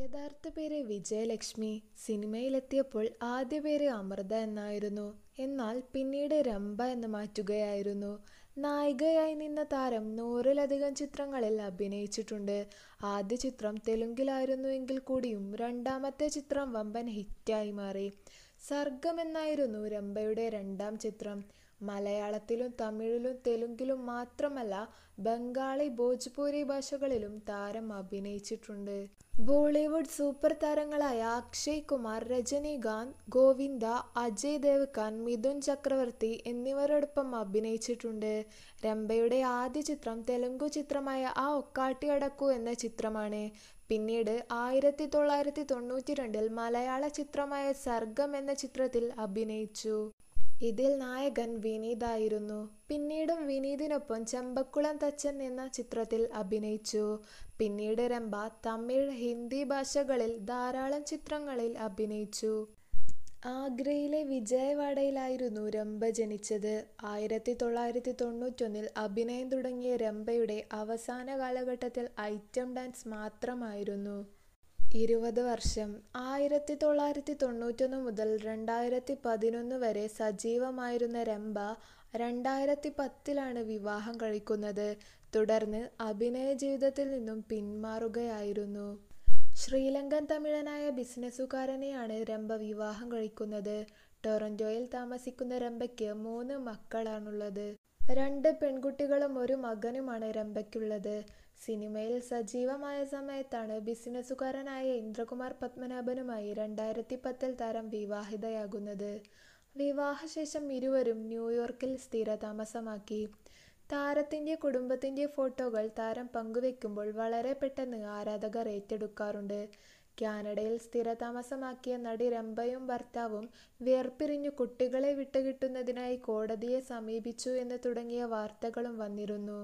യഥാർത്ഥ പേര് വിജയലക്ഷ്മി സിനിമയിലെത്തിയപ്പോൾ ആദ്യ പേര് അമൃത എന്നായിരുന്നു എന്നാൽ പിന്നീട് രംഭ എന്ന് മാറ്റുകയായിരുന്നു നായികയായി നിന്ന താരം നൂറിലധികം ചിത്രങ്ങളിൽ അഭിനയിച്ചിട്ടുണ്ട് ആദ്യ ചിത്രം തെലുങ്കിലായിരുന്നു എങ്കിൽ കൂടിയും രണ്ടാമത്തെ ചിത്രം വമ്പൻ ഹിറ്റായി മാറി സർഗം എന്നായിരുന്നു രംഭയുടെ രണ്ടാം ചിത്രം മലയാളത്തിലും തമിഴിലും തെലുങ്കിലും മാത്രമല്ല ബംഗാളി ഭോജ്പുരി ഭാഷകളിലും താരം അഭിനയിച്ചിട്ടുണ്ട് ബോളിവുഡ് സൂപ്പർ താരങ്ങളായ അക്ഷയ് കുമാർ രജനീകാന്ത് ഗോവിന്ദ അജയ് ദേവ്ഖാൻ മിഥുൻ ചക്രവർത്തി എന്നിവരോടൊപ്പം അഭിനയിച്ചിട്ടുണ്ട് രംഭയുടെ ആദ്യ ചിത്രം തെലുങ്കു ചിത്രമായ ആ ഒക്കാട്ടി അടക്കൂ എന്ന ചിത്രമാണ് പിന്നീട് ആയിരത്തി തൊള്ളായിരത്തി തൊണ്ണൂറ്റി രണ്ടിൽ മലയാള ചിത്രമായ സർഗം എന്ന ചിത്രത്തിൽ അഭിനയിച്ചു ഇതിൽ നായകൻ വിനീതായിരുന്നു പിന്നീടും വിനീതിനൊപ്പം ചെമ്പക്കുളം തച്ചൻ എന്ന ചിത്രത്തിൽ അഭിനയിച്ചു പിന്നീട് രംഭ തമിഴ് ഹിന്ദി ഭാഷകളിൽ ധാരാളം ചിത്രങ്ങളിൽ അഭിനയിച്ചു ആഗ്രയിലെ വിജയവാഡയിലായിരുന്നു രംഭ ജനിച്ചത് ആയിരത്തി തൊള്ളായിരത്തി തൊണ്ണൂറ്റൊന്നിൽ അഭിനയം തുടങ്ങിയ രംഭയുടെ അവസാന കാലഘട്ടത്തിൽ ഐറ്റം ഡാൻസ് മാത്രമായിരുന്നു ഇരുപത് വർഷം ആയിരത്തി തൊള്ളായിരത്തി തൊണ്ണൂറ്റൊന്ന് മുതൽ രണ്ടായിരത്തി പതിനൊന്ന് വരെ സജീവമായിരുന്ന രംഭ രണ്ടായിരത്തി പത്തിലാണ് വിവാഹം കഴിക്കുന്നത് തുടർന്ന് അഭിനയ ജീവിതത്തിൽ നിന്നും പിന്മാറുകയായിരുന്നു ശ്രീലങ്കൻ തമിഴനായ ബിസിനസ്സുകാരനെയാണ് രംഭ വിവാഹം കഴിക്കുന്നത് ടൊറന്റോയിൽ താമസിക്കുന്ന റംബയ്ക്ക് മൂന്ന് മക്കളാണുള്ളത് രണ്ട് പെൺകുട്ടികളും ഒരു മകനുമാണ് രംഭയ്ക്കുള്ളത് സിനിമയിൽ സജീവമായ സമയത്താണ് ബിസിനസ്സുകാരനായ ഇന്ദ്രകുമാർ പത്മനാഭനുമായി രണ്ടായിരത്തി പത്തിൽ താരം വിവാഹിതയാകുന്നത് വിവാഹശേഷം ഇരുവരും ന്യൂയോർക്കിൽ സ്ഥിരതാമസമാക്കി താരത്തിൻ്റെ കുടുംബത്തിൻ്റെ ഫോട്ടോകൾ താരം പങ്കുവെക്കുമ്പോൾ വളരെ പെട്ടെന്ന് ആരാധകർ ഏറ്റെടുക്കാറുണ്ട് കാനഡയിൽ സ്ഥിരതാമസമാക്കിയ നടി രംഭയും ഭർത്താവും വേർപിരിഞ്ഞു കുട്ടികളെ വിട്ടുകിട്ടുന്നതിനായി കോടതിയെ സമീപിച്ചു എന്ന് തുടങ്ങിയ വാർത്തകളും വന്നിരുന്നു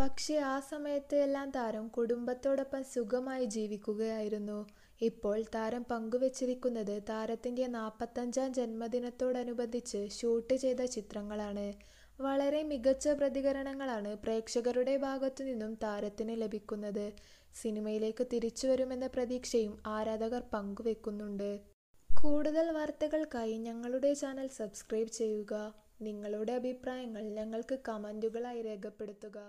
പക്ഷേ ആ സമയത്ത് എല്ലാം താരം കുടുംബത്തോടൊപ്പം സുഖമായി ജീവിക്കുകയായിരുന്നു ഇപ്പോൾ താരം പങ്കുവച്ചിരിക്കുന്നത് താരത്തിൻ്റെ നാൽപ്പത്തഞ്ചാം ജന്മദിനത്തോടനുബന്ധിച്ച് ഷൂട്ട് ചെയ്ത ചിത്രങ്ങളാണ് വളരെ മികച്ച പ്രതികരണങ്ങളാണ് പ്രേക്ഷകരുടെ ഭാഗത്തു നിന്നും താരത്തിന് ലഭിക്കുന്നത് സിനിമയിലേക്ക് തിരിച്ചു വരുമെന്ന പ്രതീക്ഷയും ആരാധകർ പങ്കുവെക്കുന്നുണ്ട് കൂടുതൽ വാർത്തകൾക്കായി ഞങ്ങളുടെ ചാനൽ സബ്സ്ക്രൈബ് ചെയ്യുക നിങ്ങളുടെ അഭിപ്രായങ്ങൾ ഞങ്ങൾക്ക് കമൻറ്റുകളായി രേഖപ്പെടുത്തുക